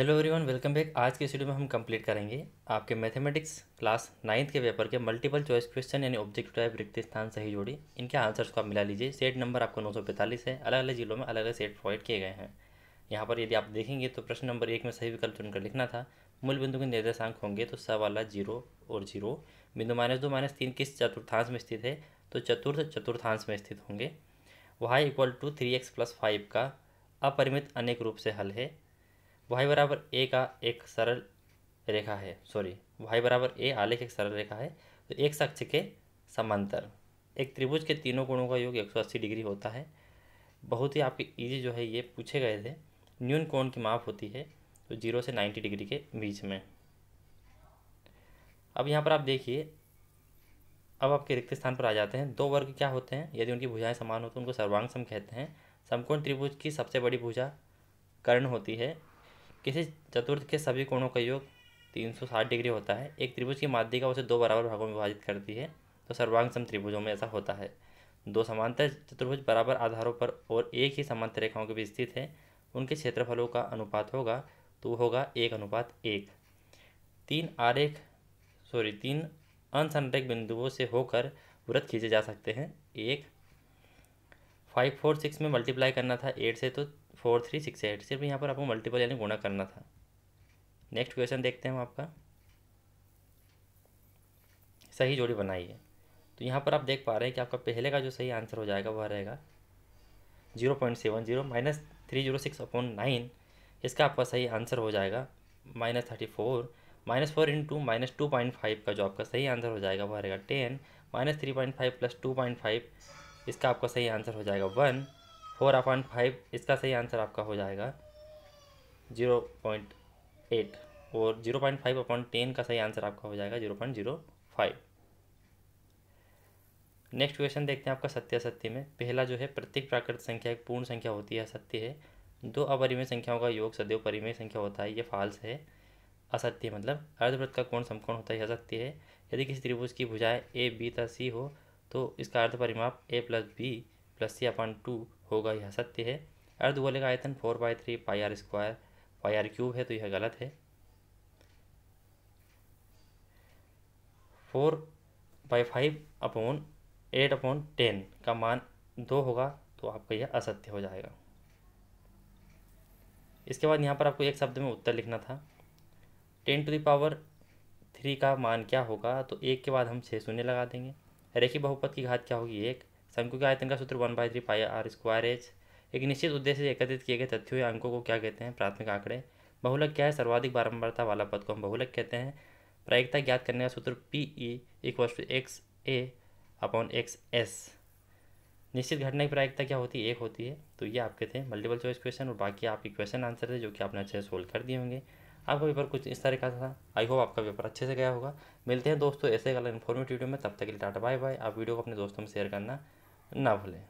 hello everyone welcome back आज के video में हम कंप्लीट करेंगे आपके मैथमेटिक्स क्लास नाइन्थ के पेपर के मल्टीपल चॉइस क्वेश्चन यानी ऑब्जेक्ट टाइप रिक्त स्थान सही जोड़ी इनके आंसर्स को आप मिला लीजिए सेट नंबर आपको पैंतालीस है अलग अलग जिलों में अलग अलग सेट प्रोवाइड किए गए हैं यहाँ पर यदि आप देखेंगे तो प्रश्न नंबर एक में सही विकल्प चुनकर लिखना था मूल बिंदु के निर्देशांक होंगे तो स वाला जीरो और जीरो बिंदु माइनस दो माइनस तीन किस चतुर्थांश में स्थित है तो चतुर्थ चतुर्थांश में स्थित होंगे Y equal to three X plus five का अपरिमित अनेक रूप से हल है वाई बराबर ए का एक सरल रेखा है सॉरी वाई बराबर ए आलेख एक सरल रेखा है तो एक शख्स के समांतर एक त्रिभुज के तीनों कोणों का योग 180 डिग्री होता है बहुत ही आपके इजी जो है ये पूछे गए थे न्यून कोण की माप होती है तो जीरो से नाइन्टी डिग्री के बीच में अब यहाँ पर आप देखिए अब आपके रिक्त स्थान पर आ जाते हैं दो वर्ग क्या होते हैं यदि उनकी भुजाएं समान हो तो उनको सर्वांग सम कहते हैं समकोण त्रिभुज की सबसे बड़ी भुजा कर्ण होती है किसी चतुर्थ के सभी कोणों का योग 360 डिग्री होता है एक त्रिभुज की माध्यिका उसे दो बराबर भागों में विभाजित करती है तो सर्वांग सम त्रिभुजों में ऐसा होता है दो समांतर चतुर्भुज बराबर आधारों पर और एक ही समांतर रेखाओं के बीच स्थित है उनके क्षेत्रफलों का अनुपात होगा तो होगा एक अनुपात एक तीन आरेख सॉरी तीन अनसनरेख बिंदुओं से होकर व्रत खींचे जा सकते हैं एक फाइव फोर सिक्स में मल्टीप्लाई करना था एट से तो फोर थ्री सिक्स एट सिर्फ यहाँ पर आपको मल्टीपल यानी गुणा करना था नेक्स्ट क्वेश्चन देखते हैं हम आपका सही जोड़ी बनाइए तो यहाँ पर आप देख पा रहे हैं कि आपका पहले का जो सही आंसर हो जाएगा वह रहेगा zero point seven zero minus three zero six upon nine इसका आपका सही आंसर हो जाएगा minus thirty four minus four into minus two point five का जो आपका सही आंसर हो जाएगा वह रहेगा ten minus three point five plus two point five इसका आपका सही आंसर हो जाएगा वन फोर अपॉइंट फाइव इसका सही आंसर आपका हो जाएगा जीरो पॉइंट एट और zero point five upon ten का सही आंसर आपका हो जाएगा zero point zero five next question देखते हैं आपका सत्य असत्य में पहला जो है प्रत्येक प्राकृतिक संख्या एक पूर्ण संख्या होती है सत्य है दो अपरिमेय संख्याओं का योग सदैव परिमेय संख्या होता है ये फाल्स है असत्य मतलब अर्धवृत्त का कोण समकोण होता है असत्य है यदि किसी त्रिभुज की भुजाएं ए बी तथा सी हो तो इसका अर्ध परिमाप A plus B plus C upon two होगा यह सत्य है अर्धगोले का आयतन four by three pi R square pi R cube है तो यह गलत है four by five upon eight upon ten का मान दो होगा तो आपका यह असत्य हो जाएगा इसके बाद यहाँ पर आपको एक शब्द में उत्तर लिखना था टेन टू दावर थ्री का मान क्या होगा तो एक के बाद हम छः शून्य लगा देंगे रेखी बहुपद की घात क्या होगी एक शंकु के आयतन का सूत्र one by three pi R square H एक निश्चित उद्देश्य से एकत्रित किए गए तथ्य हुए अंकों को क्या कहते हैं प्राथमिक आंकड़े बहुलक क्या है सर्वाधिक बारंबारता वाला पद को हम बहुलक कहते हैं प्रायिकता ज्ञात करने का सूत्र P E equal to X A upon X S निश्चित घटना की प्रायिकता क्या होती है एक होती है तो ये आपके थे मल्टीपल चॉइस क्वेश्चन और बाकी आपके क्वेश्चन आंसर थे जो कि आपने अच्छे से सोल्व कर दिए होंगे आपका पेपर कुछ इस तरह का था आई होप आपका पेपर अच्छे से गया होगा मिलते हैं दोस्तों ऐसे गलत इन्फॉर्मेटिव वीडियो में तब तक के लिए टाटा बाय बाय आप वीडियो को अपने दोस्तों में शेयर करना ना भूलें